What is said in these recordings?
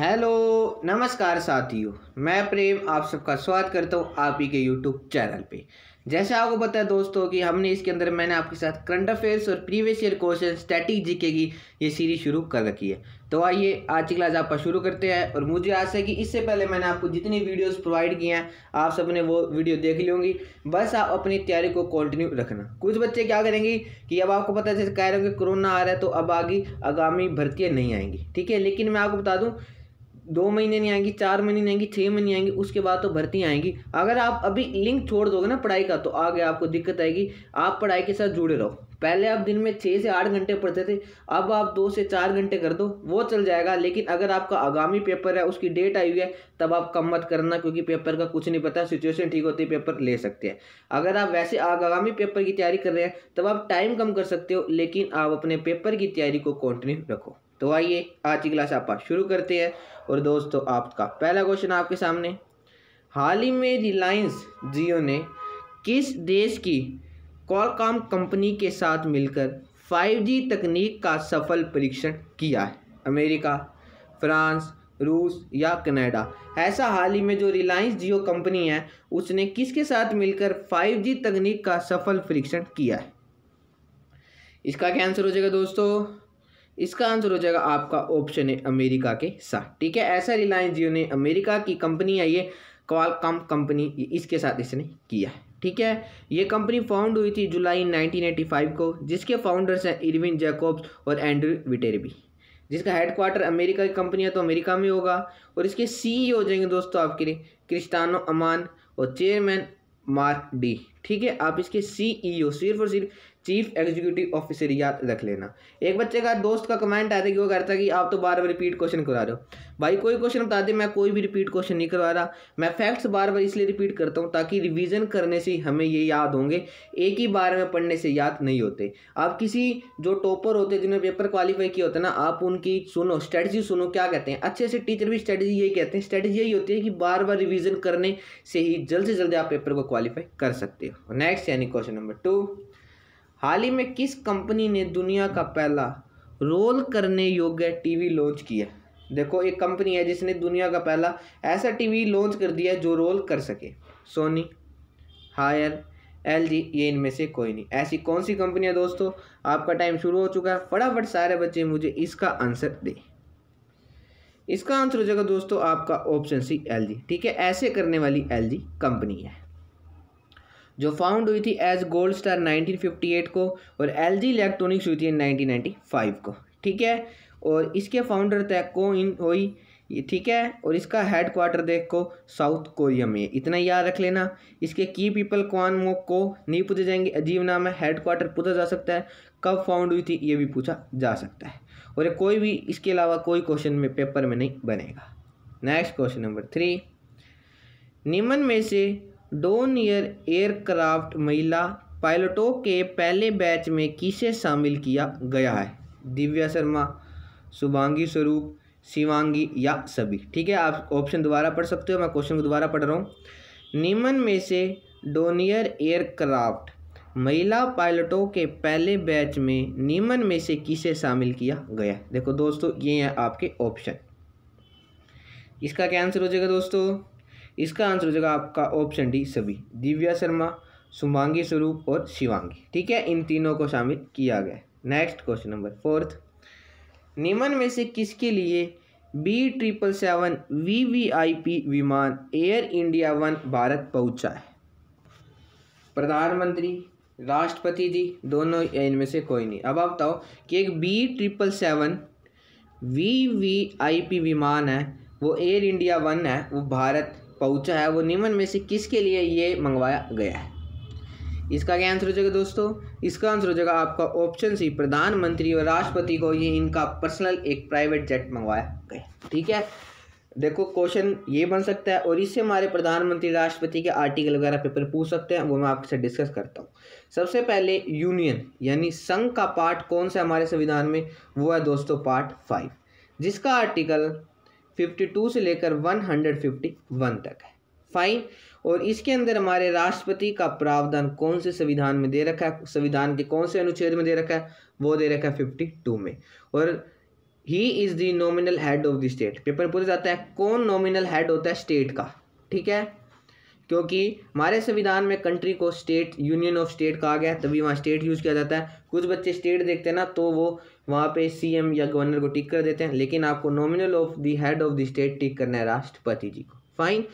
hello नमस्कार साथियों मैं प्रेम आप सबका स्वागत करता हूँ आप ही के यूट्यूब चैनल पे जैसे आपको पता है दोस्तों कि हमने इसके अंदर मैंने आपके साथ करंट अफेयर्स और previous year question static GK की ये सीरीज शुरू कर रखी है तो आइए आज की क्लास आप शुरू करते हैं और मुझे आशा है कि इससे पहले मैंने आपको जितनी वीडियोस प्रोवाइड किए हैं आप सबने वो वीडियो देख ली होंगी बस आप अपनी तैयारी को कंटिन्यू रखना कुछ बच्चे क्या करेंगे कि अब आपको पता है जैसे कह रहे कि कोरोना आ रहा है तो अब आगे आगामी भर्तियाँ नहीं आएंगी ठीक है लेकिन मैं आपको बता दूँ दो महीने नहीं आएंगी चार महीने नहीं आएंगी छः महीने आएंगी उसके बाद तो भर्ती आएंगी अगर आप अभी लिंक छोड़ दोगे ना पढ़ाई का तो आगे आपको दिक्कत आएगी आप पढ़ाई के साथ जुड़े रहो पहले आप दिन में छः से आठ घंटे पढ़ते थे अब आप दो से चार घंटे कर दो वो चल जाएगा लेकिन अगर आपका आगामी पेपर है उसकी डेट आई हुई है तब आप कम मत करना क्योंकि पेपर का कुछ नहीं पता सिचुएशन ठीक होती है पेपर ले सकते हैं अगर आप वैसे आगामी पेपर की तैयारी कर रहे हैं तब आप टाइम कम कर सकते हो लेकिन आप अपने पेपर की तैयारी को कंटिन्यू रखो तो आइए आज की क्लास आप शुरू करते हैं और दोस्तों आपका पहला क्वेश्चन आपके सामने हाल ही में रिलायंस जियो ने किस देश की कॉलकॉम कंपनी के साथ मिलकर 5G तकनीक का सफल परीक्षण किया है अमेरिका फ्रांस रूस या कनाडा ऐसा हाल ही में जो रिलायंस जियो कंपनी है उसने किसके साथ मिलकर 5G तकनीक का सफल परीक्षण किया है इसका क्या आंसर हो जाएगा दोस्तों इसका आंसर हो जाएगा आपका ऑप्शन है अमेरिका के साथ ठीक है ऐसा रिलायंस जियो ने अमेरिका की कंपनी है ये क्वालकॉम कंपनी इसके साथ इसने किया है ठीक है ये कंपनी फाउंड हुई थी जुलाई 1985 को जिसके फाउंडर्स हैं इरविन जैकोब्स और एंड्रू विटेरबी जिसका हेडक्वार्टर अमेरिका की कंपनी है तो अमेरिका में होगा और इसके सीईओ e हो जाएंगे दोस्तों आपके लिए क्रिस्टानो अमान और चेयरमैन मार्क डी ठीक है आप इसके सीईओ e सिर्फ और सिर्फ चीफ एग्जीक्यूटिव ऑफिसर याद रख लेना एक बच्चे का दोस्त का कमेंट आया था कि वो कहता कि आप तो बार बार रिपीट क्वेश्चन करा रहे हो भाई कोई क्वेश्चन बता दे मैं कोई भी रिपीट क्वेश्चन नहीं करवा रहा मैं फैक्ट्स बार बार इसलिए रिपीट करता हूँ ताकि रिविज़न करने से हमें ये याद होंगे एक ही बार में पढ़ने से याद नहीं होते आप किसी जो टॉपर होते हैं जिन्होंने पेपर क्वालिफाई किया होता है ना आप उनकी सुनो स्ट्रेटजी सुनो क्या कहते हैं अच्छे से टीचर भी स्ट्रेटजी यही कहते हैं स्ट्रेटजी यही होती है कि बार बार रिविज़न करने से ही जल्द से जल्द आप पेपर को क्वालिफाई कर सकते हो नेक्स्ट यानी क्वेश्चन नंबर टू हाल ही में किस कंपनी ने दुनिया का पहला रोल करने योग्य टीवी लॉन्च किया देखो एक कंपनी है जिसने दुनिया का पहला ऐसा टीवी लॉन्च कर दिया जो रोल कर सके सोनी हायर एल जी ये इनमें से कोई नहीं ऐसी कौन सी कंपनी है दोस्तों आपका टाइम शुरू हो चुका है फटाफट सारे बच्चे मुझे इसका आंसर दें इसका आंसर हो जाएगा दोस्तों आपका ऑप्शन सी एल ठीक है ऐसे करने वाली एल कंपनी है जो फाउंड हुई थी एज गोल्ड स्टार 1958 को और एल जी इलेक्ट्रॉनिक्स हुई थी 1995 को ठीक है और इसके फाउंडर तय को इन हुई ठीक है और इसका हेड क्वार्टर देखो साउथ कोरिया में इतना याद रख लेना इसके की पीपल क्वान मोक को नहीं पूछे जाएंगे अजीब नाम है हेड क्वार्टर पूछा जा सकता है कब फाउंड हुई थी ये भी पूछा जा सकता है और ये कोई भी इसके अलावा कोई क्वेश्चन में पेपर में नहीं बनेगा नेक्स्ट क्वेश्चन नंबर थ्री निम्न में से डोन एयरक्राफ्ट महिला पायलटों के पहले बैच में किसे शामिल किया गया है दिव्या शर्मा शुभांगी स्वरूप शिवांगी या सभी ठीक है आप ऑप्शन दोबारा पढ़ सकते हो मैं क्वेश्चन को दोबारा पढ़ रहा हूँ निम्न में से डोनियर एयरक्राफ्ट महिला पायलटों के पहले बैच में निम्न में से किसे शामिल किया गया देखो दोस्तों ये हैं आपके ऑप्शन इसका क्या आंसर हो जाएगा दोस्तों इसका आंसर हो जाएगा आपका ऑप्शन डी सभी दिव्या शर्मा सुमांगी स्वरूप और शिवांगी ठीक है इन तीनों को शामिल किया गया नेक्स्ट क्वेश्चन नंबर फोर्थ निम्न में से किसके लिए B triple seven V V I P विमान एयर इंडिया वन भारत पहुंचा है प्रधानमंत्री राष्ट्रपति जी दोनों इनमें से कोई नहीं अब आप बताओ कि एक B triple seven V V I P विमान है वो एयर इंडिया वन है वो भारत पहुंचा है वो निम्न में से किसके लिए ये मंगवाया गया है इसका क्या आंसर हो जाएगा दोस्तों इसका आंसर हो जाएगा आपका ऑप्शन सी प्रधानमंत्री और राष्ट्रपति को ये इनका पर्सनल एक प्राइवेट जेट मंगवाया गया ठीक है देखो क्वेश्चन ये बन सकता है और इससे हमारे प्रधानमंत्री राष्ट्रपति के आर्टिकल वगैरह पेपर पूछ सकते हैं वो मैं आपसे डिस्कस करता हूँ सबसे पहले यूनियन यानी संघ का पार्ट कौन सा हमारे संविधान में वो है दोस्तों पार्ट फाइव जिसका आर्टिकल 52 से लेकर 151 तक है फाइन और इसके अंदर हमारे राष्ट्रपति का प्रावधान कौन से संविधान में दे रखा है संविधान के कौन से अनुच्छेद में दे रखा है वो दे रखा है 52 में और he is the nominal head of the state paper में पूछा जाता है कौन नॉमिनल हेड होता है स्टेट का ठीक है क्योंकि हमारे संविधान में कंट्री को स्टेट यूनियन ऑफ स्टेट कहा गया तभी वहाँ स्टेट यूज़ किया जाता है कुछ बच्चे स्टेट देखते हैं ना तो वो वहाँ पे सीएम या गवर्नर को टिक कर देते हैं लेकिन आपको nominal of the head of the state tick करना है राष्ट्रपति जी को फाइन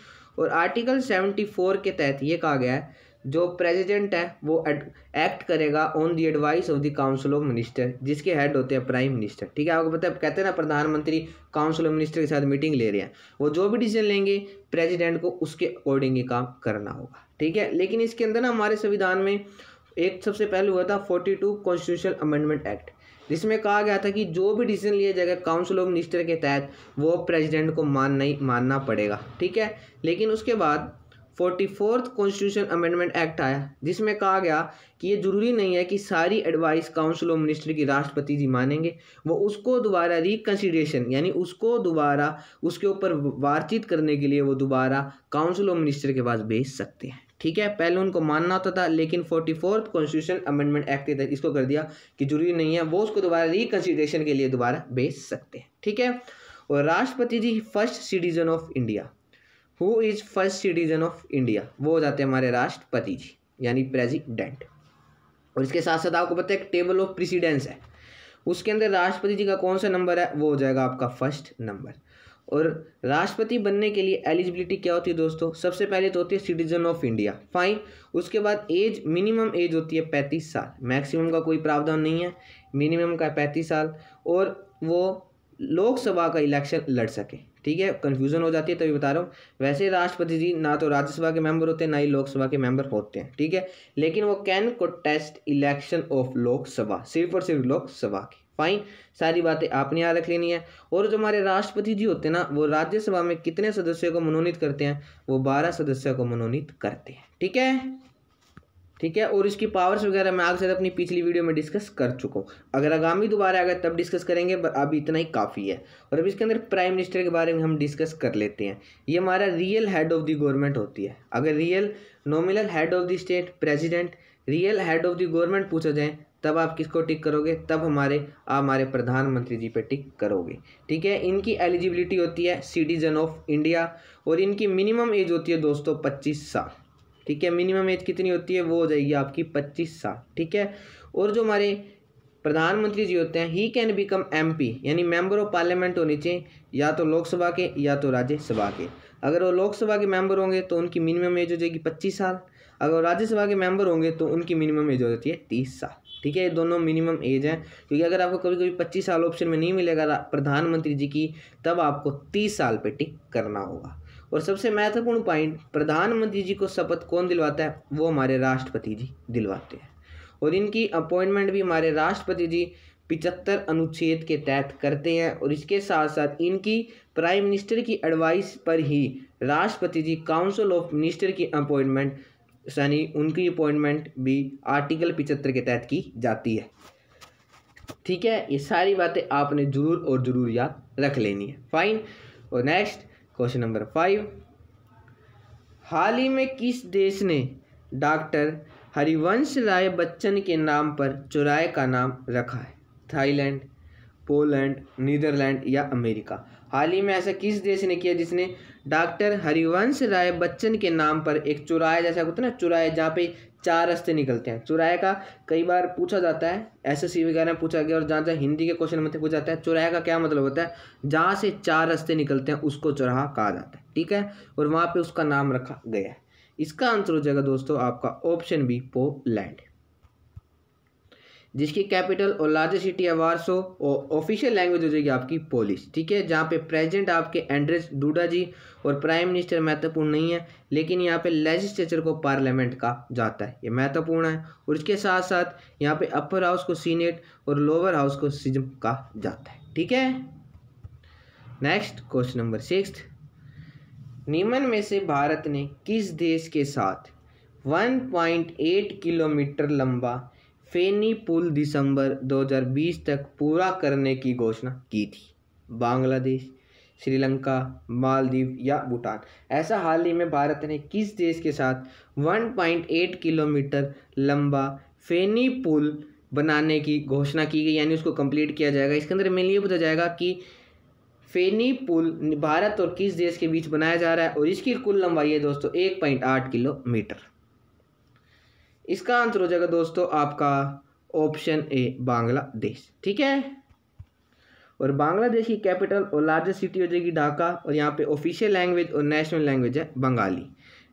और आर्टिकल सेवेंटी फोर के तहत ये कहा गया है जो प्रेसिडेंट है वो एक्ट करेगा on the advice of the council of minister जिसके हेड होते हैं प्राइम मिनिस्टर ठीक है आपको पता है कहते हैं ना प्रधानमंत्री काउंसिल ऑफ मिनिस्टर के साथ मीटिंग ले रहे हैं वो जो भी डिसीजन लेंगे प्रेसिडेंट को उसके अकॉर्डिंग ही काम करना होगा ठीक है लेकिन इसके अंदर ना हमारे संविधान में एक सबसे पहले हुआ था forty two constitution amendment act जिसमें कहा गया था कि जो भी डिसीजन लिया जाएगा काउंसिल ऑफ मिनिस्टर के तहत वो प्रेसिडेंट को मान नहीं मानना पड़ेगा ठीक है लेकिन उसके बाद forty fourth constitution amendment act आया जिसमें कहा गया कि ये जरूरी नहीं है कि सारी एडवाइस काउंसिल ऑफ मिनिस्टर की राष्ट्रपति जी मानेंगे वो उसको दोबारा रिकन्सिडरेशन यानी उसको दोबारा उसके ऊपर बातचीत करने के लिए वो दोबारा काउंसिल ऑफ मिनिस्टर के पास भेज सकते हैं ठीक है पहले उनको मानना होता था लेकिन forty fourth constitution amendment act के तहत इसको कर दिया कि जरूरी नहीं है वो उसको दोबारा रिकन्सिडरेशन के लिए दोबारा भेज सकते हैं ठीक है और राष्ट्रपति जी first citizen of India who is first citizen of India वो हो जाते हैं हमारे राष्ट्रपति जी यानी प्रेजिडेंट और इसके साथ साथ आपको पता है टेबल ऑफ प्रेसिडेंस है उसके अंदर राष्ट्रपति जी का कौन सा नंबर है वो हो जाएगा आपका फर्स्ट नंबर और राष्ट्रपति बनने के लिए एलिजिबिलिटी क्या होती है दोस्तों सबसे पहले तो होती है सिटीजन ऑफ इंडिया फाइन उसके बाद एज मिनिमम एज होती है पैंतीस साल मैक्सिमम का कोई प्रावधान नहीं है मिनिमम का पैंतीस साल और वो लोकसभा का इलेक्शन लड़ सके ठीक है कन्फ्यूजन हो जाती है तभी बता रहा हूँ वैसे राष्ट्रपति जी ना तो राज्यसभा के मेंबर होते हैं ना ही लोकसभा के मेंबर होते हैं ठीक है लेकिन वो कैन को टेस्ट इलेक्शन ऑफ लोकसभा सिर्फ और सिर्फ लोकसभा की फाइन सारी बातें आपने याद रख लेनी है और जो हमारे राष्ट्रपति जी होते हैं ना वो राज्यसभा में कितने सदस्यों को मनोनीत करते हैं वो बारह सदस्यों को मनोनीत करते हैं ठीक है ठीक है और इसकी पावर्स वगैरह मैं आगे अपनी पिछली वीडियो में डिस्कस कर चुका हूँ अगर आगामी दोबारा गए तब डिस्कस करेंगे पर अभी इतना ही काफ़ी है और अब इसके अंदर प्राइम मिनिस्टर के बारे में हम डिस्कस कर लेते हैं ये हमारा real head of the government होती है अगर real nominal head of the state president real head of the government पूछा जाए तब आप किसको टिक करोगे तब हमारे आप हमारे प्रधानमंत्री जी पे टिक करोगे ठीक है इनकी एलिजिबिलिटी होती है सिटीजन ऑफ इंडिया और इनकी मिनिमम एज होती है दोस्तों पच्चीस साल ठीक है मिनिमम एज कितनी होती है वो हो जाएगी आपकी पच्चीस साल ठीक है और जो हमारे प्रधानमंत्री जी होते हैं ही कैन बिकम पी यानी मेम्बर ऑफ पार्लियामेंट होने चाहिए या तो लोकसभा के या तो राज्यसभा के अगर वो लोकसभा के मेंबर होंगे तो उनकी मिनिमम एज हो जाएगी पच्चीस साल अगर राज्यसभा के मेंबर होंगे तो उनकी मिनिमम एज हो जाती है तीस साल ठीक है ये दोनों मिनिमम एज है क्योंकि अगर आपको कभी कभी पच्चीस साल ऑप्शन में नहीं मिलेगा प्रधानमंत्री जी की तब आपको तीस साल पे टिक करना होगा और सबसे महत्वपूर्ण पॉइंट प्रधानमंत्री जी को शपथ कौन दिलवाता है वो हमारे राष्ट्रपति जी दिलवाते हैं और इनकी अपॉइंटमेंट भी हमारे राष्ट्रपति जी पिचहत्तर अनुच्छेद के तहत करते हैं और इसके साथ साथ इनकी प्राइम मिनिस्टर की एडवाइस पर ही राष्ट्रपति जी काउंसिल ऑफ मिनिस्टर की अपॉइंटमेंट यानी उनकी अपॉइंटमेंट भी आर्टिकल पिचहत्तर के तहत की जाती है ठीक है ये सारी बातें आपने ज़रूर और ज़रूर याद रख लेनी है फाइन और नेक्स्ट क्वेश्चन नंबर फाइव हाल ही में किस देश ने डॉक्टर हरिवंश राय बच्चन के नाम पर चौराहे का नाम रखा है थाईलैंड पोलैंड नीदरलैंड या अमेरिका हाल ही में ऐसा किस देश ने किया जिसने डॉक्टर हरिवंश राय बच्चन के नाम पर एक चुराया जैसा होता है ना चुराया जहाँ पे चार रस्ते निकलते हैं चुराया का कई बार पूछा जाता है एस एस वगैरह में पूछा गया और जहाँ जहाँ हिंदी के क्वेश्चन में पूछा जाता है चुराया का क्या मतलब होता है जहाँ से चार रस्ते निकलते हैं उसको चुराहा कहा जाता है ठीक है और वहाँ पर उसका नाम रखा गया है इसका आंसर हो जाएगा दोस्तों आपका ऑप्शन बी पोलैंड जिसकी कैपिटल और लार्जेस्ट सिटी है वारसो और ऑफिशियल लैंग्वेज हो जाएगी आपकी पोलिश ठीक है जहाँ पे प्रेजेंट आपके एंड्रेस डूडा जी और प्राइम मिनिस्टर महत्वपूर्ण नहीं है लेकिन यहाँ पे लेजिस्लेचर को पार्लियामेंट का जाता है ये महत्वपूर्ण है और इसके साथ साथ यहाँ पे अपर हाउस को सीनेट और लोअर हाउस को सिजम का जाता है ठीक है नेक्स्ट क्वेश्चन नंबर सिक्स निमन में से भारत ने किस देश के साथ वन किलोमीटर लंबा फेनी पुल दिसंबर 2020 तक पूरा करने की घोषणा की थी बांग्लादेश श्रीलंका मालदीव या भूटान ऐसा हाल ही में भारत ने किस देश के साथ 1.8 किलोमीटर लंबा फेनी पुल बनाने की घोषणा की गई यानी उसको कंप्लीट किया जाएगा इसके अंदर मेनली ये पता जाएगा कि फेनी पुल भारत और किस देश के बीच बनाया जा रहा है और इसकी कुल लंबाई है दोस्तों एक किलोमीटर इसका आंसर हो जाएगा दोस्तों आपका ऑप्शन ए बांग्लादेश ठीक है और बांग्लादेश की कैपिटल और लार्जेस्ट सिटी हो जाएगी ढाका और यहाँ पे ऑफिशियल लैंग्वेज और नेशनल लैंग्वेज है बंगाली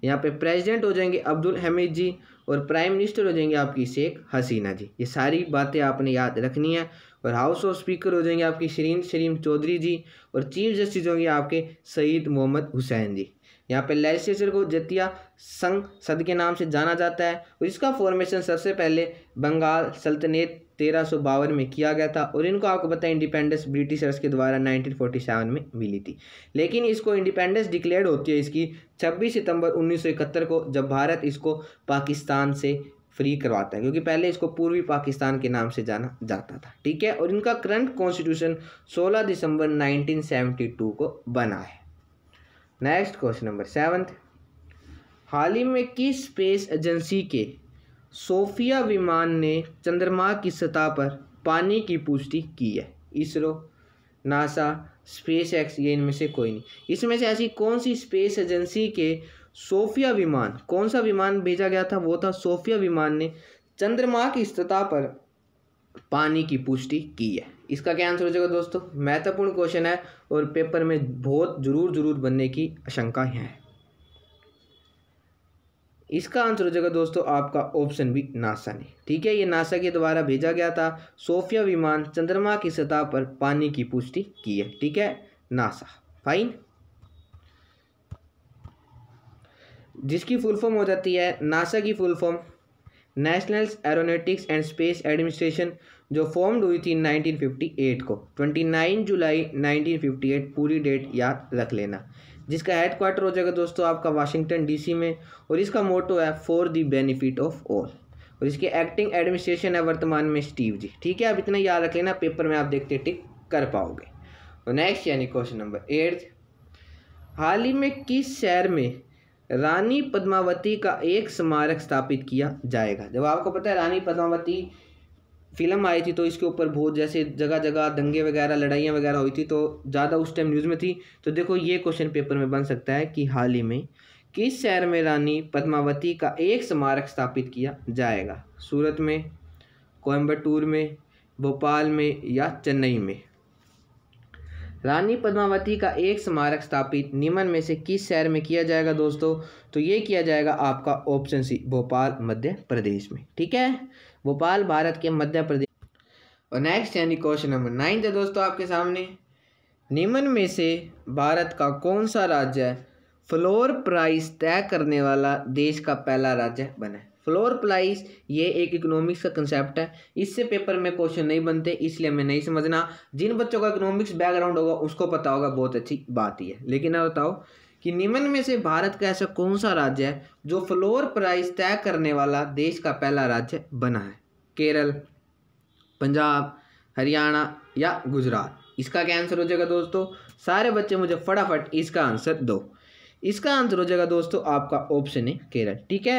यहाँ पे प्रेसिडेंट हो जाएंगे अब्दुल हमीद जी और प्राइम मिनिस्टर हो जाएंगे आपकी शेख हसीना जी ये सारी बातें आपने याद रखनी है और हाउस ऑफ स्पीकर हो जाएंगे आपकी शरीन शरीम चौधरी जी और चीफ जस्टिस होंगे आपके सईद मोहम्मद हुसैन जी यहाँ पे लेस्टर को जतिया संघ सद के नाम से जाना जाता है और इसका फॉर्मेशन सबसे पहले बंगाल सल्तनत तेरह सौ बावन में किया गया था और इनको आपको पता है इंडिपेंडेंस ब्रिटिशर्स के द्वारा 1947 में मिली थी लेकिन इसको इंडिपेंडेंस डिक्लेयर होती है इसकी 26 सितंबर 1971 को जब भारत इसको पाकिस्तान से फ्री करवाता है क्योंकि पहले इसको पूर्वी पाकिस्तान के नाम से जाना जाता था ठीक है और इनका करंट कॉन्स्टिट्यूशन सोलह दिसंबर टू को बना है नेक्स्ट क्वेश्चन नंबर सेवन्थ हाल ही में किस स्पेस एजेंसी के सोफिया विमान ने चंद्रमा की सतह पर पानी की पुष्टि की है इसरो नासा स्पेस एक्स ये इनमें से कोई नहीं इसमें से ऐसी कौन सी स्पेस एजेंसी के सोफिया विमान कौन सा विमान भेजा गया था वो था सोफिया विमान ने चंद्रमा की सतह पर पानी की पुष्टि की है इसका क्या आंसर हो जाएगा दोस्तों महत्वपूर्ण क्वेश्चन है और पेपर में बहुत जरूर जरूर बनने की आशंका है इसका आंसर हो जाएगा दोस्तों आपका ऑप्शन भी नासा ने ठीक है ये नासा के द्वारा भेजा गया था सोफिया विमान चंद्रमा की सतह पर पानी की पुष्टि की है ठीक है नासा फाइन जिसकी फुल फॉर्म हो जाती है नासा की full form national aeronautics and space administration जो फॉर्म हुई थी 1958 को 29 जुलाई 1958 पूरी डेट याद रख लेना जिसका हेड क्वार्टर हो जाएगा दोस्तों आपका वाशिंगटन डीसी में और इसका मोटो है for the benefit of all और इसके एक्टिंग एडमिनिस्ट्रेशन है वर्तमान में स्टीव जी ठीक है आप इतना याद रख लेना पेपर में आप देखते टिक कर पाओगे और नेक्स्ट यानी क्वेश्चन नंबर एट हाल ही में किस शहर में रानी पद्मावती का एक स्मारक स्थापित किया जाएगा जब आपको पता है रानी पद्मावती फिल्म आई थी तो इसके ऊपर बहुत जैसे जगह जगह दंगे वगैरह लड़ाइयाँ वगैरह हुई थी तो ज़्यादा उस टाइम न्यूज़ में थी तो देखो ये क्वेश्चन पेपर में बन सकता है कि हाल ही में किस शहर में रानी पद्मावती का एक स्मारक स्थापित किया जाएगा सूरत में कोयम्बटूर में भोपाल में या चेन्नई में रानी पद्मावती का एक स्मारक स्थापित निम्न में से किस शहर में किया जाएगा दोस्तों तो ये किया जाएगा आपका ऑप्शन सी भोपाल मध्य प्रदेश में ठीक है भोपाल भारत के मध्य प्रदेश और नेक्स्ट यानी क्वेश्चन नंबर नाइन्थ है दोस्तों आपके सामने निम्न में से भारत का कौन सा राज्य है फ्लोर प्राइस तय करने वाला देश का पहला राज्य बना है फ्लोर प्राइस ये एक इकोनॉमिक्स का कंसेप्ट है इससे पेपर में क्वेश्चन नहीं बनते इसलिए हमें नहीं समझना जिन बच्चों का इकोनॉमिक्स बैकग्राउंड होगा उसको पता होगा बहुत अच्छी बात ही है लेकिन अब बताओ कि निम्न में से भारत का ऐसा कौन सा राज्य है जो फ्लोर प्राइस तय करने वाला देश का पहला राज्य बना है केरल पंजाब हरियाणा या गुजरात इसका क्या आंसर हो जाएगा दोस्तों सारे बच्चे मुझे फटाफट इसका आंसर दो इसका आंसर हो जाएगा दोस्तों आपका ऑप्शन है केरल ठीक है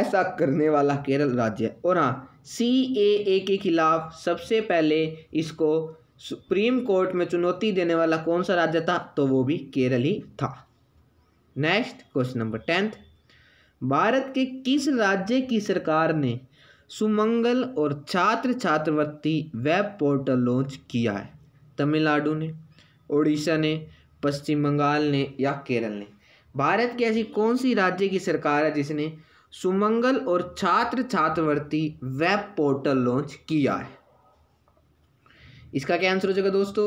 ऐसा करने वाला केरल राज्य है और हाँ सी ए ए के खिलाफ सबसे पहले इसको सुप्रीम कोर्ट में चुनौती देने वाला कौन सा राज्य था तो वो भी केरल ही था next question number tenth Bharat के किस राज्य की सरकार ने सुमंगल और छात्र छात्रवृत्ति वेब पोर्टल लॉन्च किया है तमिलनाडु ने उड़ीसा ने पश्चिम बंगाल ने या केरल ने भारत की ऐसी कौन सी राज्य की सरकार है जिसने सुमंगल और छात्र छात्रवृत्ति वेब पोर्टल लॉन्च किया है इसका क्या आंसर हो जाएगा दोस्तों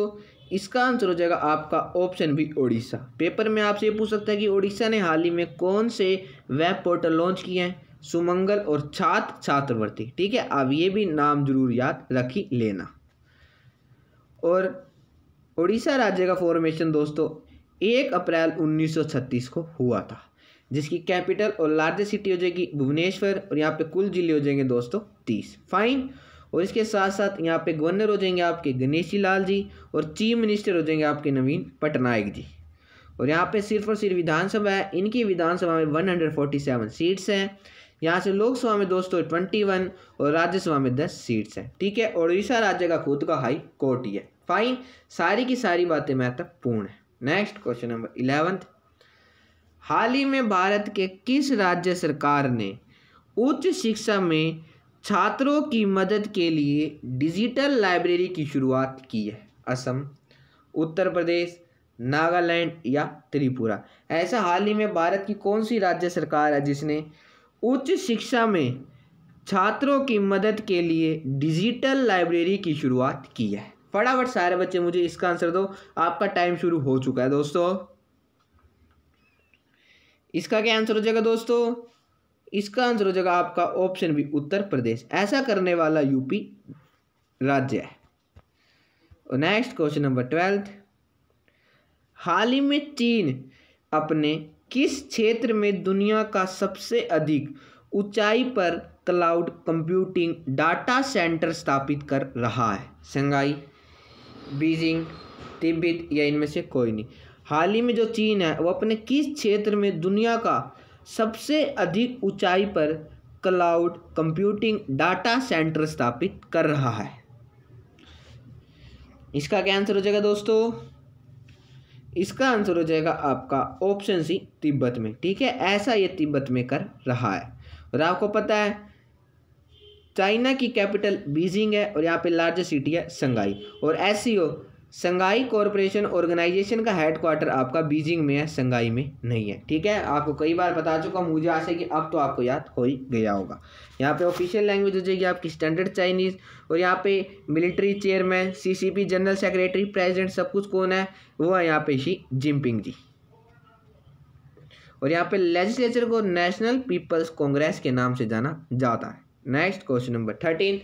इसका आंसर हो जाएगा आपका ऑप्शन भी ओडिशा पेपर में आपसे ये पूछ सकता है कि ओडिशा ने हाल ही में कौन से वेब पोर्टल लॉन्च किए हैं सुमंगल और छात्र छात्रवृत्ति ठीक है आप ये भी नाम जरूर याद रखी लेना और ओडिशा राज्य का फॉर्मेशन दोस्तों एक अप्रैल 1936 को हुआ था जिसकी कैपिटल और लार्जेस्ट सिटी हो जाएगी भुवनेश्वर और यहाँ पे कुल जिले हो जाएंगे दोस्तों तीस फाइन और इसके साथ साथ यहाँ पे गवर्नर हो जाएंगे आपके गणेशी लाल जी और चीफ मिनिस्टर हो जाएंगे आपके नवीन पटनायक जी और यहाँ पे सिर्फ और सिर्फ विधानसभा है इनकी विधानसभा में 147 सीट्स हैं यहाँ से लोकसभा में दोस्तों वन और राज्यसभा में 10 सीट्स हैं ठीक है उड़ीसा राज्य का खुद का हाई कोर्ट ही है फाइन सारी की सारी बातें महत्वपूर्ण है नेक्स्ट क्वेश्चन नंबर इलेवंथ हाल ही में भारत के किस राज्य सरकार ने उच्च शिक्षा में छात्रों की मदद के लिए डिजिटल लाइब्रेरी की शुरुआत की है असम उत्तर प्रदेश नागालैंड या त्रिपुरा ऐसा हाल ही में भारत की कौन सी राज्य सरकार है जिसने उच्च शिक्षा में छात्रों की मदद के लिए डिजिटल लाइब्रेरी की शुरुआत की है फटाफट सारे बच्चे मुझे इसका आंसर दो आपका टाइम शुरू हो चुका है दोस्तों इसका क्या आंसर हो जाएगा दोस्तों इसका आंसर हो जाएगा आपका ऑप्शन भी उत्तर प्रदेश ऐसा करने वाला यूपी राज्य है और नेक्स्ट क्वेश्चन नंबर ट्वेल्थ हाल ही में चीन अपने किस क्षेत्र में दुनिया का सबसे अधिक ऊंचाई पर क्लाउड कंप्यूटिंग डाटा सेंटर स्थापित कर रहा है शंघाई बीजिंग तिब्बत या इनमें से कोई नहीं हाल ही में जो चीन है वो अपने किस क्षेत्र में दुनिया का सबसे अधिक ऊंचाई पर क्लाउड कंप्यूटिंग डाटा सेंटर स्थापित कर रहा है इसका क्या आंसर हो जाएगा दोस्तों इसका आंसर हो जाएगा आपका ऑप्शन सी तिब्बत में ठीक है ऐसा ये तिब्बत में कर रहा है और आपको पता है चाइना की कैपिटल बीजिंग है और यहाँ पे लार्जेस्ट सिटी है संगाई और ऐसी हो संगाई कॉरपोरेशन ऑर्गेनाइजेशन का हेडक्वार्टर आपका बीजिंग में है संगाई में नहीं है ठीक है आपको कई बार बता चुका हूँ मुझे आशा है कि अब तो आपको याद हो ही गया होगा यहाँ पे ऑफिशियल लैंग्वेज हो जाएगी आपकी स्टैंडर्ड चाइनीज़ और यहाँ पे military chairman CCP general secretary president सब कुछ कौन है वो है यहाँ पे शी जिनपिंग जी और यहाँ पे लेजिस्लेचर को नेशनल पीपल्स कांग्रेस के नाम से जाना जाता है नेक्स्ट क्वेश्चन नंबर थर्टीन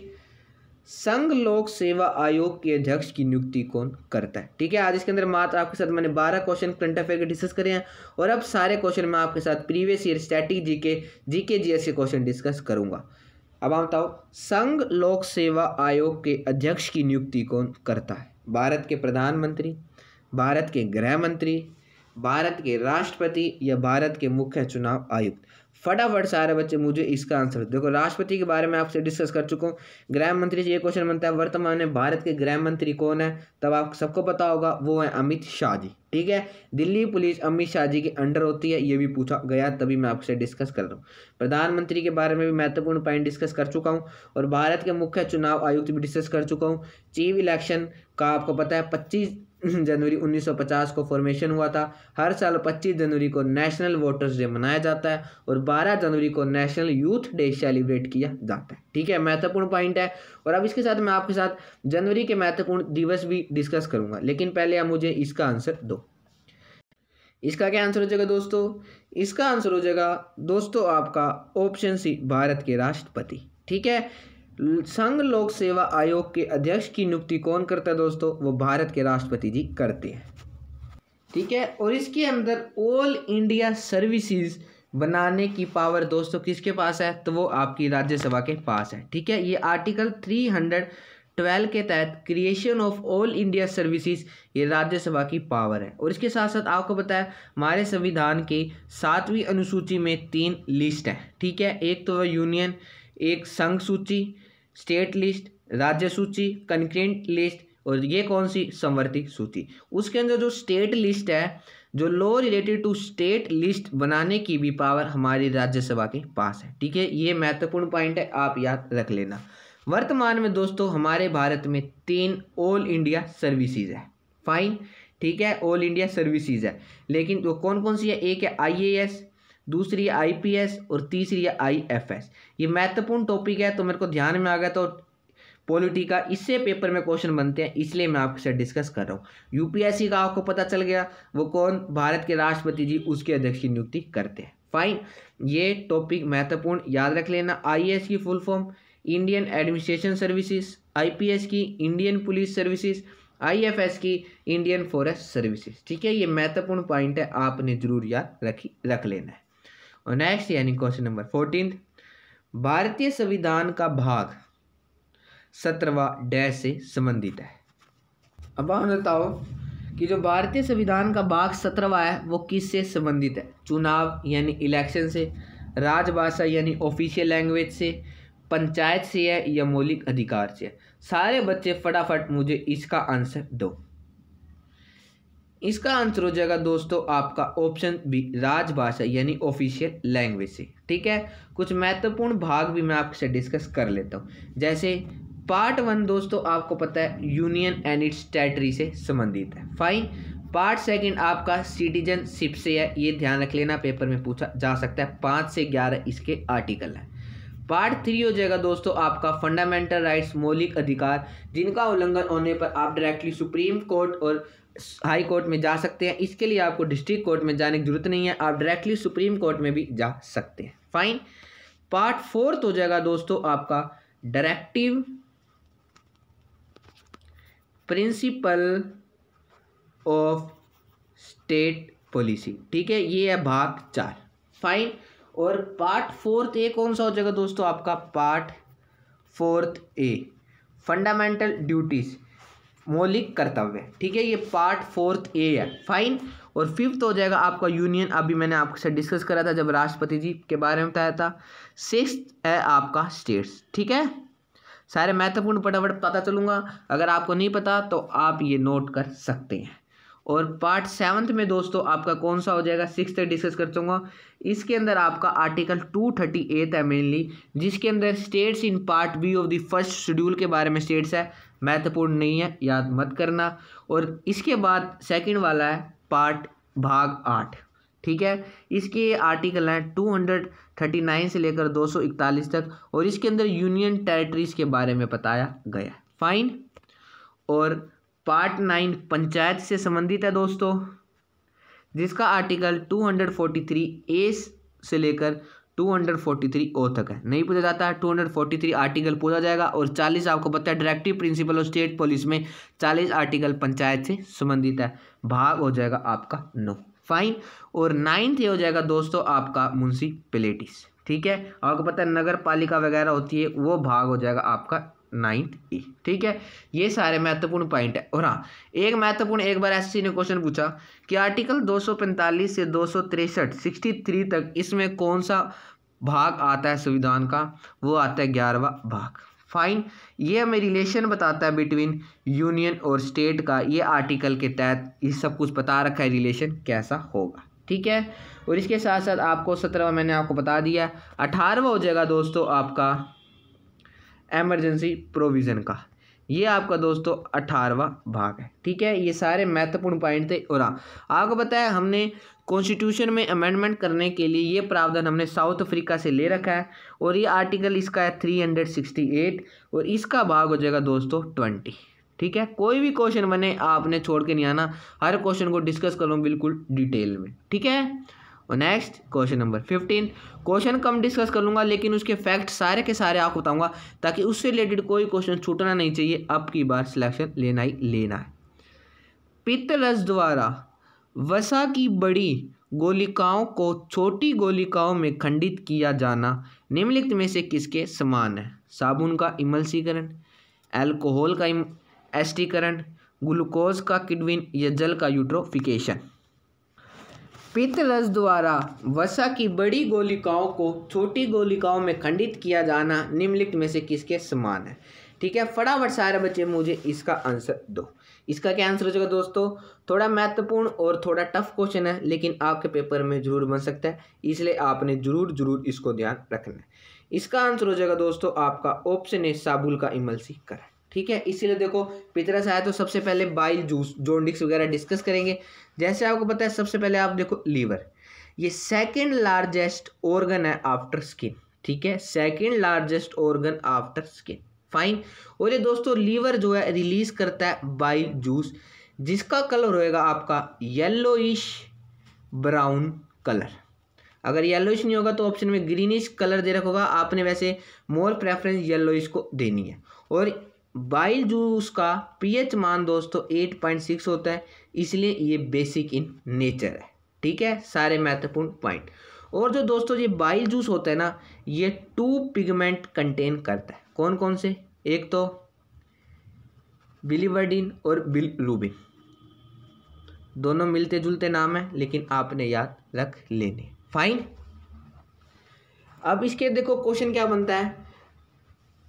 संघ लोक सेवा आयोग के अध्यक्ष की नियुक्ति कौन करता है ठीक है आज इसके अंदर मात्र आपके साथ मैंने बारह क्वेश्चन करंट अफेयर के डिस्कस करे हैं और अब सारे क्वेश्चन मैं आपके साथ previous year static G K G K G S के क्वेश्चन डिस्कस करूंगा अब आप बताओ संघ लोक सेवा आयोग के अध्यक्ष की नियुक्ति कौन करता है भारत के प्रधानमंत्री भारत के गृह मंत्री भारत के राष्ट्रपति या भारत के मुख्य चुनाव आयुक्त फटाफट सारे बच्चे मुझे इसका आंसर देखो राष्ट्रपति के बारे में आपसे डिस्कस कर चुका हूँ गृह मंत्री से ये क्वेश्चन बनता है वर्तमान में भारत के गृह मंत्री कौन है तब आप सबको पता होगा वो है अमित शाह जी ठीक है दिल्ली पुलिस अमित शाह जी के अंडर होती है ये भी पूछा गया तभी मैं आपसे डिस्कस कर रहा हूँ प्रधानमंत्री के बारे में भी महत्वपूर्ण पॉइंट डिस्कस कर चुका हूँ और भारत के मुख्य चुनाव आयुक्त भी डिस्कस कर चुका हूँ चीफ इलेक्शन का आपको पता है पच्चीस जनवरी 1950 को फॉर्मेशन हुआ था हर साल 25 जनवरी को नेशनल वोटर्स डे मनाया जाता है और 12 जनवरी को नेशनल यूथ डे सेलिब्रेट किया जाता है ठीक है महत्वपूर्ण पॉइंट है और अब इसके साथ मैं आपके साथ जनवरी के महत्वपूर्ण दिवस भी डिस्कस करूंगा लेकिन पहले आप मुझे इसका आंसर दो इसका क्या आंसर हो जाएगा दोस्तों इसका आंसर हो जाएगा दोस्तों आपका ऑप्शन सी भारत के राष्ट्रपति ठीक है संघ लोक सेवा आयोग के अध्यक्ष की नियुक्ति कौन करता है दोस्तों वो भारत के राष्ट्रपति जी करते हैं ठीक है और इसके अंदर ऑल इंडिया सर्विसेज बनाने की पावर दोस्तों किसके पास है तो वो आपकी राज्यसभा के पास है ठीक है ये आर्टिकल थ्री हंड्रेड ट्वेल्व के तहत creation of all India services ये राज्यसभा की पावर है और इसके साथ साथ आपको बताया हमारे संविधान की सातवीं अनुसूची में तीन लिस्ट है ठीक है एक तो वह यूनियन एक संघ सूची स्टेट लिस्ट राज्य सूची कंक्रेंट लिस्ट और ये कौन सी संवर्ती सूची उसके अंदर जो स्टेट लिस्ट है जो law related to state list बनाने की भी पावर हमारी राज्यसभा के पास है ठीक है ये महत्वपूर्ण पॉइंट है आप याद रख लेना वर्तमान में दोस्तों हमारे भारत में तीन ऑल इंडिया सर्विसेज है फाइन ठीक है ऑल इंडिया सर्विसेज है लेकिन वो कौन कौन सी है एक है आईएएस दूसरी आईपीएस और तीसरी आईएफएस ये महत्वपूर्ण टॉपिक है तो मेरे को ध्यान में आ गया तो पॉलिटी का इससे पेपर में क्वेश्चन बनते हैं इसलिए मैं आपके साथ डिस्कस कर रहा हूँ यूपीएससी का आपको पता चल गया वो कौन भारत के राष्ट्रपति जी उसके अध्यक्ष की नियुक्ति करते हैं फाइन ये टॉपिक महत्वपूर्ण याद रख लेना एस की full form Indian administration services IPS की इंडियन पुलिस सर्विसेज आईएफएस की इंडियन फॉरेस्ट सर्विसेज ठीक है ये महत्वपूर्ण पॉइंट है आपने जरूर याद रखी रख लेना है और नेक्स्ट यानी क्वेश्चन नंबर फोर्टीन भारतीय संविधान का भाग सत्रवा डैश से संबंधित है अब हम बताओ कि जो भारतीय संविधान का भाग सत्रवा है वो किस से संबंधित है चुनाव यानी इलेक्शन से राजभाषा यानी ऑफिशियल लैंग्वेज से पंचायत से है या मौलिक अधिकार से है सारे बच्चे फटाफट मुझे इसका आंसर दो इसका आंसर हो जाएगा दोस्तों आपका ऑप्शन बी राजभाषा यानी ऑफिशियल लैंग्वेज से ठीक है कुछ महत्वपूर्ण भाग भी मैं आपसे डिस्कस कर लेता हूँ जैसे पार्ट वन दोस्तों आपको पता है यूनियन एंड इट्स टेरिटरी से संबंधित है फाइन पार्ट सेकंड आपका सिटीजनशिप से है ये ध्यान रख लेना पेपर में पूछा जा सकता है पाँच से ग्यारह इसके आर्टिकल है पार्ट थ्री हो जाएगा दोस्तों आपका फंडामेंटल राइट्स मौलिक अधिकार जिनका उल्लंघन होने पर आप डायरेक्टली सुप्रीम कोर्ट और हाई कोर्ट में जा सकते हैं इसके लिए आपको डिस्ट्रिक्ट कोर्ट में जाने की जरूरत नहीं है आप डायरेक्टली सुप्रीम कोर्ट में भी जा सकते हैं फाइन पार्ट फोर्थ हो जाएगा दोस्तों आपका directive principle of state policy ठीक है ये है भाग चार फाइन और पार्ट फोर्थ ए कौन सा हो जाएगा दोस्तों आपका part fourth A fundamental duties मौलिक कर्तव्य ठीक है ये पार्ट फोर्थ ए है फाइन और फिफ्थ हो जाएगा आपका यूनियन अभी मैंने आपके साथ डिस्कस करा था जब राष्ट्रपति जी के बारे में बताया था सिक्स है आपका स्टेट्स ठीक है सारे महत्वपूर्ण पटाफट पता चलूंगा अगर आपको नहीं पता तो आप ये नोट कर सकते हैं और पार्ट सेवन्थ में दोस्तों आपका कौन सा हो जाएगा सिक्स डिस्कस कर चूँगा इसके अंदर आपका आर्टिकल टू थर्टी एट है मेनली जिसके अंदर states in part B of the first schedule के बारे में स्टेट्स है महत्वपूर्ण नहीं है याद मत करना और इसके बाद सेकेंड वाला है पार्ट भाग आठ ठीक है इसके आर्टिकल हैं टू हंड्रेड थर्टी नाइन से लेकर दो सौ इकतालीस तक और इसके अंदर यूनियन टेरिटरीज़ के बारे में बताया गया फाइन और पार्ट नाइन पंचायत से संबंधित है दोस्तों जिसका आर्टिकल 243 ए से लेकर 243 ओ तक है नहीं पूछा जाता है 243 आर्टिकल पूछा जाएगा और 40 आपको पता है directive principle of state police में 40 आर्टिकल पंचायत से संबंधित है भाग हो जाएगा आपका नो फाइन और नाइन्थ ये हो जाएगा दोस्तों आपका मुंसिपलिटीज ठीक है आपको पता है नगर पालिका वगैरह होती है वो भाग हो जाएगा आपका नाइन्थ ई ठीक है ये सारे महत्वपूर्ण पॉइंट है और हाँ एक महत्वपूर्ण एक बार एससी ने क्वेश्चन पूछा कि आर्टिकल 245 से दो सौ तक इसमें कौन सा भाग आता है संविधान का वो आता है ग्यारहवा भाग फाइन ये हमें रिलेशन बताता है बिटवीन यूनियन और स्टेट का ये आर्टिकल के तहत ये सब कुछ बता रखा है रिलेशन कैसा होगा ठीक है और इसके साथ साथ आपको सत्रहवा मैंने आपको बता दिया अठारहवा हो जाएगा दोस्तों आपका एमरजेंसी प्रोविज़न का ये आपका दोस्तों अठारहवा भाग है ठीक है ये सारे महत्वपूर्ण पॉइंट थे और आपको पता है हमने कॉन्स्टिट्यूशन में अमेंडमेंट करने के लिए ये प्रावधान हमने साउथ अफ्रीका से ले रखा है और ये आर्टिकल इसका है थ्री हंड्रेड सिक्सटी एट और इसका भाग हो जाएगा दोस्तों ट्वेंटी ठीक है कोई भी क्वेश्चन बने आपने छोड़ के नहीं आना हर क्वेश्चन को डिस्कस करूँ बिल्कुल डिटेल में ठीक है और next question number fifteen question कम डिस्कस कर लूँगा लेकिन उसके फैक्ट सारे के सारे आपको बताऊँगा ताकि उससे रिलेटेड कोई क्वेश्चन छूटना नहीं चाहिए अब की बार सिलेक्शन लेना ही लेना है पित्तरस द्वारा वसा की बड़ी गोलिकाओं को छोटी गोलिकाओं में खंडित किया जाना निम्नलिखित में से किसके समान है साबुन का इमल्सीकरण एल्कोहल का एस्टीकरण ग्लूकोज का किडविन या जल का यूट्रोफिकेशन पित्तरस द्वारा वसा की बड़ी गोलिकाओं को छोटी गोलिकाओं में खंडित किया जाना निम्नलिखित में से किसके समान है ठीक है फटाफट सारे बच्चे मुझे इसका आंसर दो इसका क्या आंसर हो जाएगा दोस्तों थोड़ा महत्वपूर्ण और थोड़ा टफ क्वेश्चन है लेकिन आपके पेपर में जरूर बन सकता है इसलिए आपने जरूर जरूर इसको ध्यान रखना है इसका आंसर हो जाएगा दोस्तों आपका ऑप्शन है साबुल का इमलसी करें ठीक है इसीलिए देखो पितरस आया तो सबसे पहले बाइल जूस जोंडिक्स वगैरह डिस्कस करेंगे जैसे आपको पता है सबसे पहले आप देखो लीवर ये सेकेंड लार्जेस्ट ऑर्गन है आफ्टर स्किन ठीक है second largest organ after skin fine और ये दोस्तों लीवर जो है रिलीज करता है बाइल जूस जिसका कलर होएगा आपका येल्लो ब्राउन कलर अगर येल्लोइ नहीं होगा तो ऑप्शन में ग्रीनिश कलर दे रखोगा आपने वैसे मोर प्रेफरेंस येलोइश को देनी है और बाइल जूस का पीएच मान दोस्तों 8.6 होता है इसलिए ये बेसिक इन नेचर है ठीक है सारे महत्वपूर्ण पॉइंट और जो दोस्तों ये बाइल जूस होता है ना ये टू पिगमेंट कंटेन करता है कौन कौन से एक तो बिलीवर्डिन और बिलूबिन दोनों मिलते जुलते नाम है लेकिन आपने याद रख लेने फाइन अब इसके देखो क्वेश्चन क्या बनता है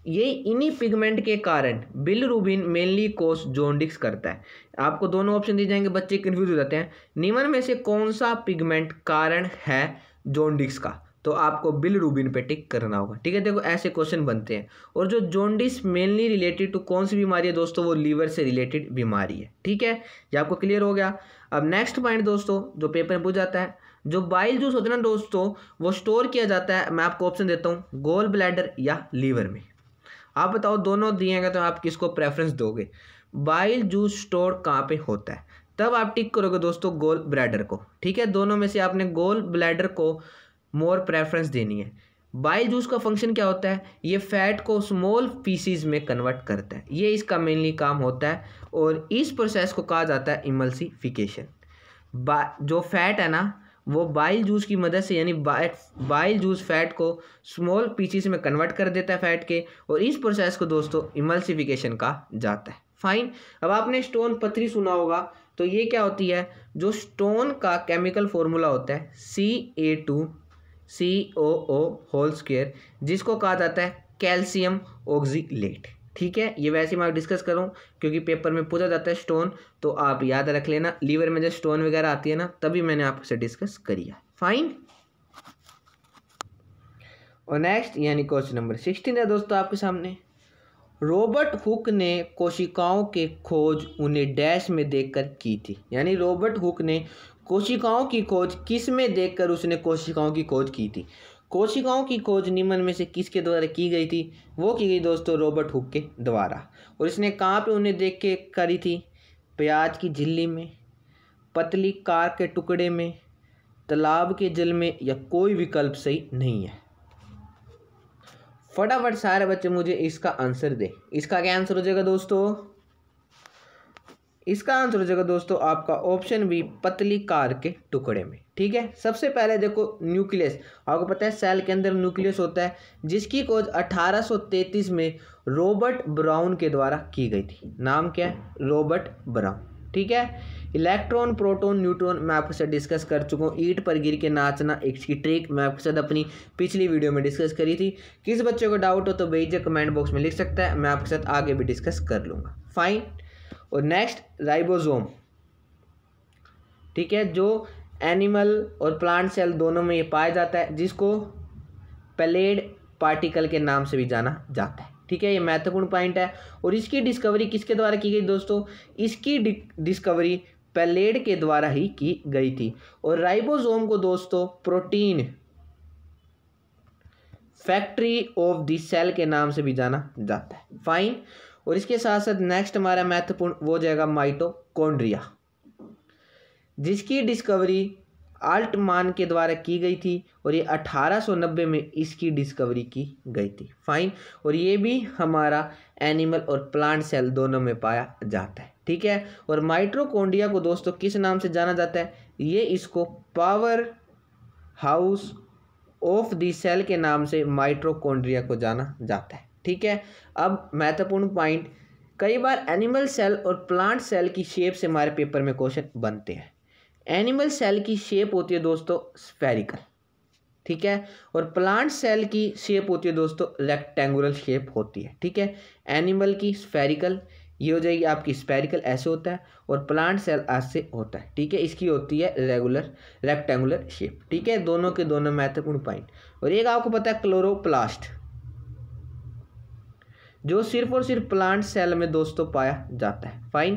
ये इन्हीं पिगमेंट के कारण bilirubin mainly cause jaundice करता है आपको दोनों ऑप्शन दिए जाएंगे बच्चे कन्फ्यूज हो जाते हैं निम्न में से कौन सा पिगमेंट कारण है जोंडिक्स का तो आपको बिल रूबिन पे टिक करना होगा ठीक है देखो ऐसे क्वेश्चन बनते हैं और जो जोंडिस मेनली रिलेटेड टू कौन सी बीमारी है दोस्तों वो लीवर से रिलेटेड बीमारी है ठीक है ये आपको क्लियर हो गया अब नेक्स्ट पॉइंट दोस्तों जो पेपर में पूछ जाता है जो बाइल जूस होता है ना दोस्तों वो स्टोर किया जाता है मैं आपको ऑप्शन देता हूँ गोल ब्लैडर या लीवर में आप बताओ दोनों दिए गए तो आप किसको प्रेफरेंस दोगे बाइल जूस स्टोर कहाँ पे होता है तब आप टिक करोगे दोस्तों गोल ब्लैडर को ठीक है दोनों में से आपने गोल ब्लैडर को मोर प्रेफरेंस देनी है बाइल जूस का फंक्शन क्या होता है ये फैट को स्मॉल पीसीज में कन्वर्ट करता है ये इसका मेनली काम होता है और इस प्रोसेस को कहा जाता है इमल्सिफिकेशन जो फैट है ना वो बाइल जूस की मदद से यानी बाइल जूस फैट को स्मॉल पीसीस में कन्वर्ट कर देता है फैट के और इस प्रोसेस को दोस्तों इमल्सिफिकेशन कहा जाता है फाइन अब आपने स्टोन पथरी सुना होगा तो ये क्या होती है जो स्टोन का केमिकल फॉर्मूला होता है C A two C O O whole square जिसको कहा जाता है कैल्शियम ऑक्सीलेट ठीक है ये वैसे मैं डिस्कस करूँ क्योंकि पेपर में पूछा जाता है स्टोन तो आप याद रख लेना लीवर में जब स्टोन वगैरह आती है ना तभी मैंने आपसे डिस्कस करी है फाइन और नेक्स्ट यानी क्वेश्चन नंबर सिक्सटीन है दोस्तों आपके सामने रॉबर्ट हुक ने कोशिकाओं के खोज उन्हें डैश में देखकर की थी यानी रॉबर्ट हुक ने कोशिकाओं की खोज किस में देखकर उसने कोशिकाओं की खोज की थी कोशिकाओं की खोज निम्न में से किसके द्वारा की गई थी वो की गई दोस्तों रॉबर्ट हुक के द्वारा और इसने कहाँ पे उन्हें देख के करी थी प्याज की झिल्ली में पतली कार के टुकड़े में तालाब के जल में या कोई विकल्प सही नहीं है फटाफट सारे बच्चे मुझे इसका आंसर दें इसका क्या आंसर हो जाएगा दोस्तों इसका आंसर हो जाएगा दोस्तों आपका ऑप्शन बी पतली कार के टुकड़े में ठीक है सबसे पहले देखो न्यूक्लियस आपको पता है सेल के अंदर न्यूक्लियस होता है जिसकी खोज 1833 में रॉबर्ट ब्राउन के द्वारा की गई थी नाम क्या है रॉबर्ट ब्राउन ठीक है इलेक्ट्रॉन प्रोटॉन न्यूट्रॉन मैं आपके साथ डिस्कस कर चुका हूँ ईट पर गिर के नाचना इसकी ट्रिक मैं आपके साथ अपनी पिछली वीडियो में डिस्कस करी थी किस बच्चे को डाउट हो तो बेइजे कमेंट बॉक्स में लिख सकता है मैं आपके साथ आगे भी डिस्कस कर लूँगा फाइन और नेक्स्ट राइबोजोम ठीक है जो एनिमल और प्लांट सेल दोनों में ये पाया जाता है जिसको पलेड पार्टिकल के नाम से भी जाना जाता है ठीक है ये महत्वपूर्ण पॉइंट है और इसकी डिस्कवरी किसके द्वारा की गई दोस्तों इसकी डिस्कवरी पलेड के द्वारा ही की गई थी और राइबोसोम को दोस्तों protein factory of the cell के नाम से भी जाना जाता है फाइन और इसके साथ साथ नेक्स्ट हमारा महत्वपूर्ण वो जाएगा माइटोकॉन्ड्रिया जिसकी डिस्कवरी आल्टमान के द्वारा की गई थी और ये 1890 में इसकी डिस्कवरी की गई थी फाइन और ये भी हमारा एनिमल और प्लांट सेल दोनों में पाया जाता है ठीक है और माइट्रोकोंडिया को दोस्तों किस नाम से जाना जाता है ये इसको power house of the cell के नाम से माइट्रोकोंड्रिया को जाना जाता है ठीक है अब महत्वपूर्ण पॉइंट कई बार एनिमल सेल और प्लांट सेल की शेप से हमारे पेपर में क्वेश्चन बनते हैं एनिमल सेल की शेप होती है दोस्तों स्पेरिकल ठीक है और प्लांट सेल की शेप होती है दोस्तों रेक्टेंगुलर शेप होती है ठीक है एनिमल की स्पेरिकल ये हो जाएगी आपकी स्पेरिकल ऐसे होता है और प्लांट सेल ऐसे होता है ठीक है इसकी होती है रेगुलर रेक्टेंगुलर शेप ठीक है दोनों के दोनों महत्वपूर्ण पॉइंट और एक आपको पता है क्लोरोप्लास्ट जो सिर्फ और सिर्फ प्लांट सेल में दोस्तों पाया जाता है फाइन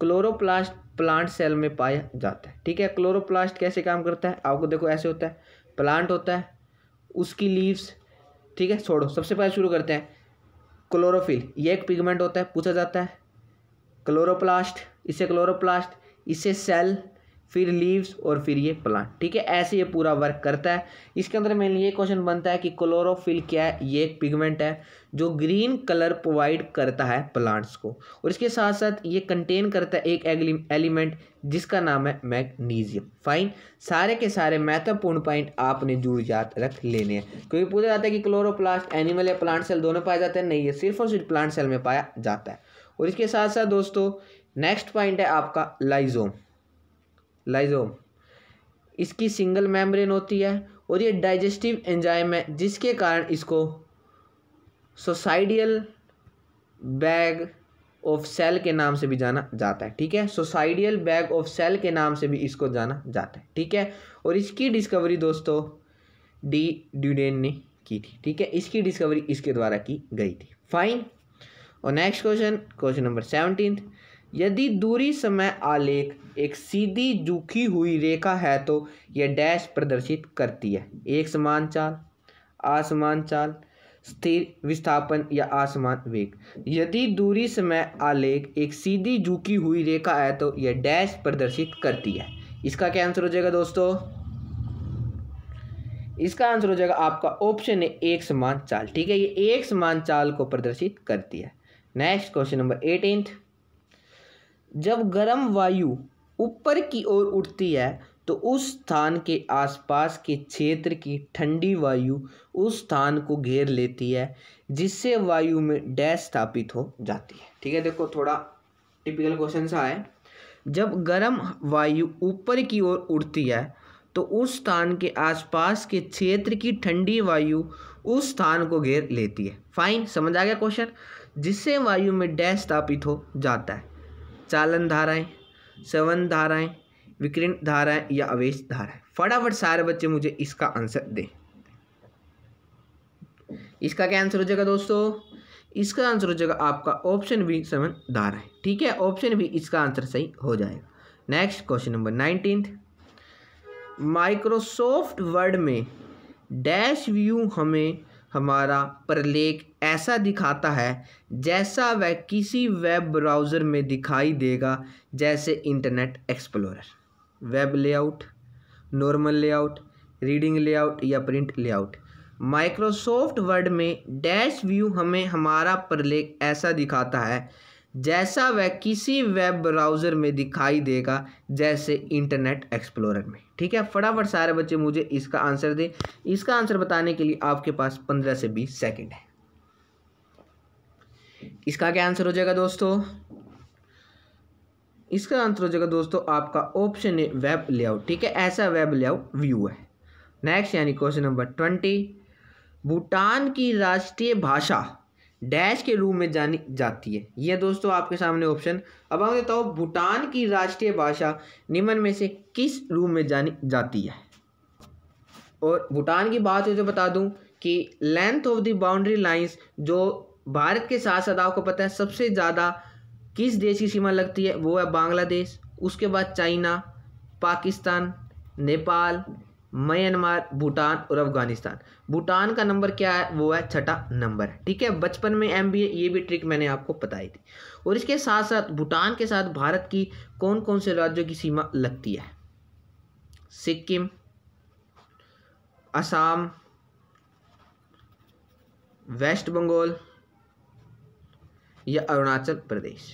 क्लोरोप्लास्ट प्लांट सेल में पाया जाता है ठीक है क्लोरोप्लास्ट कैसे काम करता है आपको देखो ऐसे होता है प्लांट होता है उसकी लीव्स ठीक है छोड़ो सबसे पहले शुरू करते हैं क्लोरोफिल ये एक पिगमेंट होता है पूछा जाता है क्लोरोप्लास्ट इससे क्लोरोप्लास्ट इससे सेल फिर लीव्स और फिर ये प्लांट ठीक है ऐसे ये पूरा वर्क करता है इसके अंदर मेरे ये क्वेश्चन बनता है कि क्लोरोफिल क्या है ये एक पिगमेंट है जो ग्रीन कलर प्रोवाइड करता है प्लांट्स को और इसके साथ साथ ये कंटेन करता है एक एलिमेंट जिसका नाम है मैग्नीशियम फाइन सारे के सारे महत्वपूर्ण पॉइंट आपने जरूर जात रख लेने हैं क्योंकि पूछा जाता है कि क्लोरोप्लास्ट एनिमल या प्लांट सेल दोनों पाए जाते हैं नहीं ये सिर्फ और सिर्फ प्लांट सेल में पाया जाता है और इसके साथ साथ दोस्तों नेक्स्ट पॉइंट है आपका लाइजोम लाइजोम इसकी सिंगल मेम्ब्रेन होती है और ये डाइजेस्टिव एंजाइम है जिसके कारण इसको सोसाइडियल बैग ऑफ सेल के नाम से भी जाना जाता है ठीक है सोसाइडियल बैग ऑफ सेल के नाम से भी इसको जाना जाता है ठीक है और इसकी डिस्कवरी दोस्तों डी ड्यूडेन ने की थी ठीक है इसकी डिस्कवरी इसके द्वारा की गई थी फाइन और next question question number seventeen यदि दूरी समय आलेख एक सीधी झुकी हुई रेखा है तो यह डैश प्रदर्शित करती है एक समान चाल आसमान चाल स्थिर विस्थापन या आसमान वेग यदि दूरी समय आलेख एक सीधी झुकी हुई रेखा है तो यह डैश प्रदर्शित करती है इसका क्या आंसर हो जाएगा दोस्तों इसका आंसर हो जाएगा आपका ऑप्शन है एक समान चाल ठीक है ये एक समान चाल को प्रदर्शित करती है नेक्स्ट क्वेश्चन नंबर एटीन जब गर्म वायु ऊपर की ओर उठती है तो उस स्थान के आसपास के क्षेत्र की ठंडी वायु उस स्थान को घेर लेती है जिससे वायु में डैश स्थापित हो जाती है ठीक है देखो थोड़ा टिपिकल क्वेश्चन सा है जब गर्म वायु ऊपर की ओर उठती है तो उस स्थान के आसपास के क्षेत्र की ठंडी वायु उस स्थान को घेर लेती है फाइन समझ आ गया क्वेश्चन जिससे वायु में डैश स्थापित हो जाता है चालन धाराएं सवन धाराएं विकिरण धाराएं या अवेश धाराएं फटाफट सारे बच्चे मुझे इसका आंसर दें इसका क्या आंसर हो जाएगा दोस्तों इसका आंसर हो जाएगा आपका ऑप्शन बी समन धाराएं ठीक है ऑप्शन बी इसका आंसर सही हो जाएगा next question number nineteen Microsoft Word में डैश व्यू हमें हमारा प्रलेख ऐसा दिखाता है जैसा वह किसी वेब ब्राउज़र में दिखाई देगा जैसे Internet Explorer web layout normal layout reading layout या प्रिंट लेआउट माइक्रोसॉफ्ट वर्ड में डैश व्यू हमें हमारा प्रलेख ऐसा दिखाता है जैसा वह किसी वेब ब्राउज़र में दिखाई देगा जैसे इंटरनेट एक्सप्लोरर में ठीक है फटाफट सारे बच्चे मुझे इसका आंसर दें इसका आंसर बताने के लिए आपके पास पंद्रह से बीस सेकेंड है इसका क्या आंसर हो जाएगा दोस्तों इसका आंसर हो जाएगा दोस्तों आपका ऑप्शन है वेब लेआउट ठीक है ऐसा वेब लेआउट व्यू है नेक्स्ट यानी क्वेश्चन नंबर ट्वेंटी भूटान की राष्ट्रीय भाषा डैश के रूप में जानी जाती है यह दोस्तों आपके सामने ऑप्शन अब हम देता हूँ भूटान की राष्ट्रीय भाषा निम्न में से किस रूप में जानी जाती है और भूटान की बात हो तो बता दूं कि length of the boundary lines जो भारत के साथ साथ आपको पता है सबसे ज़्यादा किस देश की सीमा लगती है वो है बांग्लादेश उसके बाद चाइना पाकिस्तान नेपाल म्यांमार भूटान और अफगानिस्तान भूटान का नंबर क्या है वो है छठा नंबर ठीक है बचपन में एम ये भी ट्रिक मैंने आपको बताई थी और इसके साथ साथ भूटान के साथ भारत की कौन कौन से राज्यों की सीमा लगती है सिक्किम असम वेस्ट बंगाल या अरुणाचल प्रदेश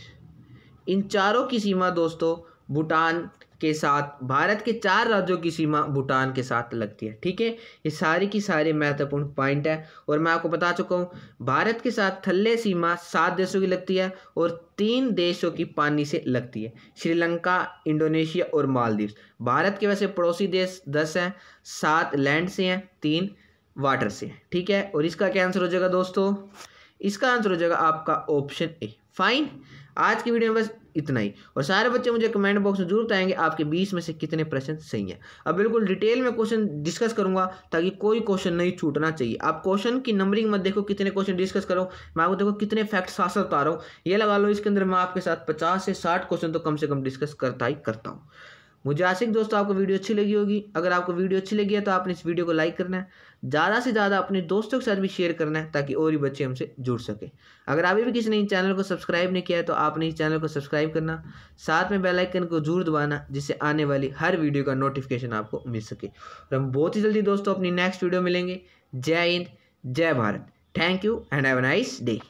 इन चारों की सीमा दोस्तों भूटान के साथ भारत के चार राज्यों की सीमा भूटान के साथ लगती है ठीक है ये सारी की सारी महत्वपूर्ण पॉइंट है और मैं आपको बता चुका हूँ भारत के साथ थल्ले सीमा सात देशों की लगती है और तीन देशों की पानी से लगती है श्रीलंका इंडोनेशिया और मालदीव भारत के वैसे पड़ोसी देश दस हैं सात लैंड से हैं तीन वाटर से हैं ठीक है और इसका क्या आंसर हो जाएगा दोस्तों इसका आंसर हो जाएगा आपका ऑप्शन ए फाइन आज की वीडियो में बस इतना ही और सारे बच्चे मुझे कमेंट बॉक्स में जरूर बताएंगे आपके बीस में से कितने प्रश्न सही हैं अब बिल्कुल डिटेल में क्वेश्चन डिस्कस करूंगा ताकि कोई क्वेश्चन नहीं छूटना चाहिए आप क्वेश्चन की नंबरिंग मत देखो कितने क्वेश्चन डिस्कस करो मैं आपको देखो कितने फैक्ट साथ साथ बता रहा हूँ ये लगा लो इसके अंदर मैं आपके साथ पचास से साठ क्वेश्चन तो कम से कम डिस्कस करता ही करता हूँ मुझे आशिक दोस्तों आपको वीडियो अच्छी लगी होगी अगर आपको वीडियो अच्छी लगी है तो आपने इस वीडियो को लाइक करना है ज़्यादा से ज़्यादा अपने दोस्तों के साथ भी शेयर करना है ताकि और भी बच्चे हमसे जुड़ सकें अगर अभी भी किसी ने इस चैनल को सब्सक्राइब नहीं किया है तो आपने इस चैनल को सब्सक्राइब करना साथ में बेल आइकन को जरूर दबाना जिससे आने वाली हर वीडियो का नोटिफिकेशन आपको मिल सके और हम बहुत ही जल्दी दोस्तों अपनी नेक्स्ट वीडियो मिलेंगे जय हिंद जय Bharat thank you and have a nice day